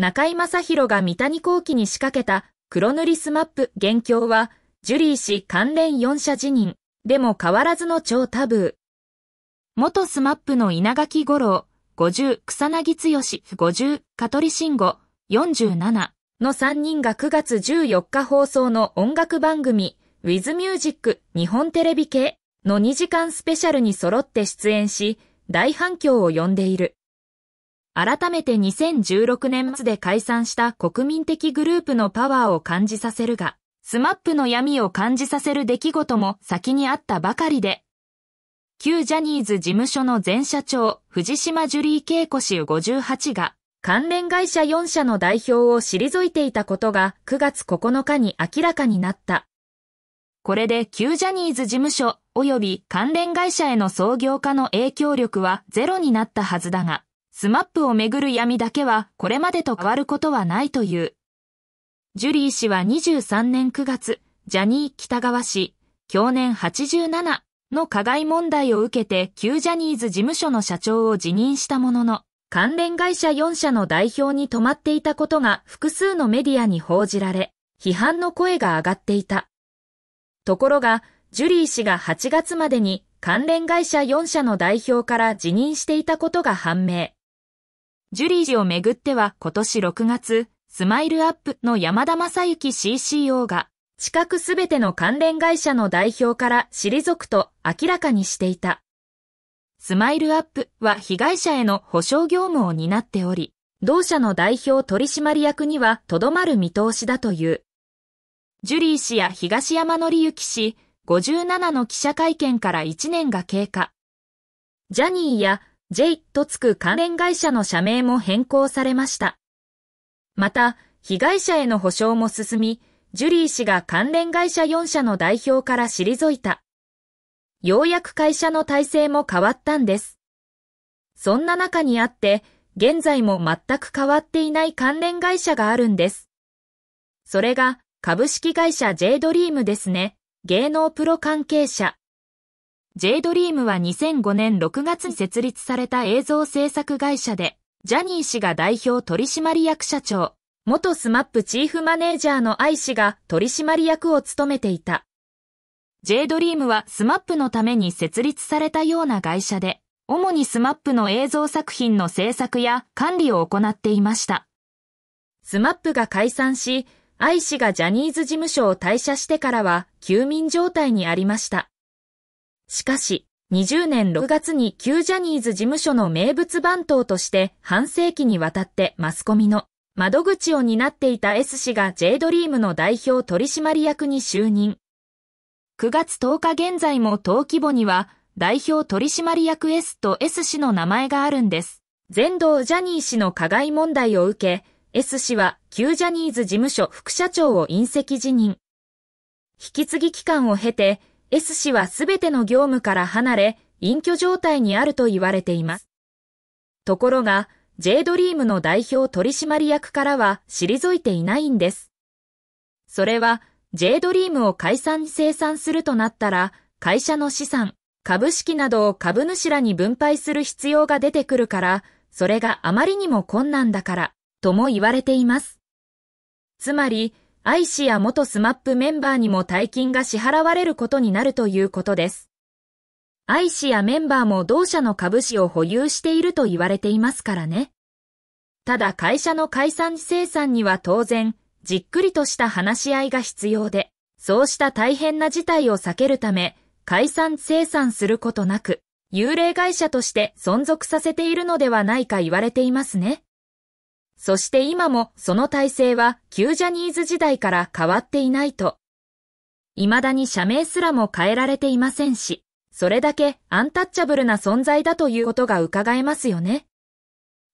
中井正宏が三谷幸喜に仕掛けた黒塗りスマップ元凶は、ジュリー氏関連4社辞任、でも変わらずの超タブー。元スマップの稲垣五郎、50、草薙剛、50、香取慎吾、47の3人が9月14日放送の音楽番組、With Music 日本テレビ系の2時間スペシャルに揃って出演し、大反響を呼んでいる。改めて2016年末で解散した国民的グループのパワーを感じさせるが、スマップの闇を感じさせる出来事も先にあったばかりで、旧ジャニーズ事務所の前社長、藤島ジュリー恵子氏58が、関連会社4社の代表を退いていたことが9月9日に明らかになった。これで旧ジャニーズ事務所及び関連会社への創業家の影響力はゼロになったはずだが、スマップをめぐる闇だけはこれまでと変わることはないという。ジュリー氏は23年9月、ジャニー北川氏、去年87の加害問題を受けて旧ジャニーズ事務所の社長を辞任したものの、関連会社4社の代表に泊まっていたことが複数のメディアに報じられ、批判の声が上がっていた。ところが、ジュリー氏が8月までに関連会社4社の代表から辞任していたことが判明。ジュリー氏をめぐっては今年6月、スマイルアップの山田正幸 CCO が、近くすべての関連会社の代表から退くと明らかにしていた。スマイルアップは被害者への保証業務を担っており、同社の代表取締役にはとどまる見通しだという。ジュリー氏や東山則之氏、57の記者会見から1年が経過。ジャニーや J とつく関連会社の社名も変更されました。また、被害者への補償も進み、ジュリー氏が関連会社4社の代表から退いた。ようやく会社の体制も変わったんです。そんな中にあって、現在も全く変わっていない関連会社があるんです。それが、株式会社 J ドリームですね。芸能プロ関係者。J-Dream は2005年6月に設立された映像制作会社で、ジャニー氏が代表取締役社長、元スマップチーフマネージャーの愛氏が取締役を務めていた。J-Dream はスマップのために設立されたような会社で、主にスマップの映像作品の制作や管理を行っていました。スマップが解散し、愛氏がジャニーズ事務所を退社してからは休眠状態にありました。しかし、20年6月に旧ジャニーズ事務所の名物番頭として半世紀にわたってマスコミの窓口を担っていた S 氏が J ドリームの代表取締役に就任。9月10日現在も登記簿には代表取締役 S と S 氏の名前があるんです。全道ジャニー氏の加害問題を受け、S 氏は旧ジャニーズ事務所副社長を引責辞任。引き継ぎ期間を経て、S 氏はすべての業務から離れ、隠居状態にあると言われています。ところが、J ドリームの代表取締役からは退いていないんです。それは、J ドリームを解散に生産するとなったら、会社の資産、株式などを株主らに分配する必要が出てくるから、それがあまりにも困難だから、とも言われています。つまり、アイシや元スマップメンバーにも大金が支払われることになるということです。アイシやメンバーも同社の株式を保有していると言われていますからね。ただ会社の解散生産には当然、じっくりとした話し合いが必要で、そうした大変な事態を避けるため、解散生産することなく、幽霊会社として存続させているのではないか言われていますね。そして今もその体制は旧ジャニーズ時代から変わっていないと。未だに社名すらも変えられていませんし、それだけアンタッチャブルな存在だということが伺えますよね。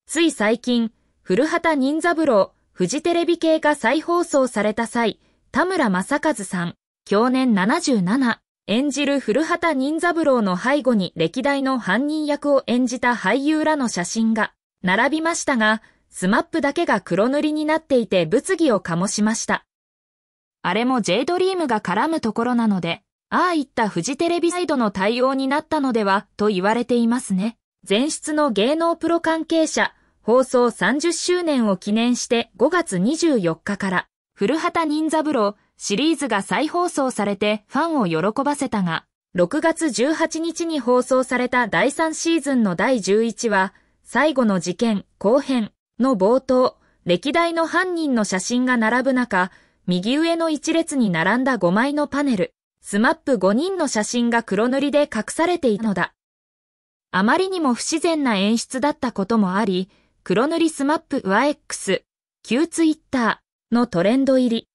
つい最近、古畑任三郎、フジテレビ系が再放送された際、田村正和さん、去年77、演じる古畑任三郎の背後に歴代の犯人役を演じた俳優らの写真が並びましたが、スマップだけが黒塗りになっていて物議を醸しました。あれも J ドリームが絡むところなので、ああいったフジテレビサイドの対応になったのではと言われていますね。前室の芸能プロ関係者、放送30周年を記念して5月24日から、古畑任三郎シリーズが再放送されてファンを喜ばせたが、6月18日に放送された第3シーズンの第11話、最後の事件後編の冒頭、歴代の犯人の写真が並ぶ中、右上の一列に並んだ5枚のパネル、スマップ5人の写真が黒塗りで隠されていたのだ。あまりにも不自然な演出だったこともあり、黒塗りスマップワ X、旧ツイッターのトレンド入り。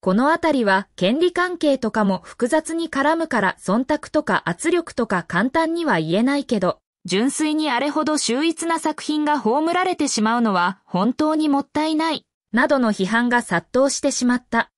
このあたりは権利関係とかも複雑に絡むから忖度とか圧力とか簡単には言えないけど、純粋にあれほど秀逸な作品が葬られてしまうのは本当にもったいない、などの批判が殺到してしまった。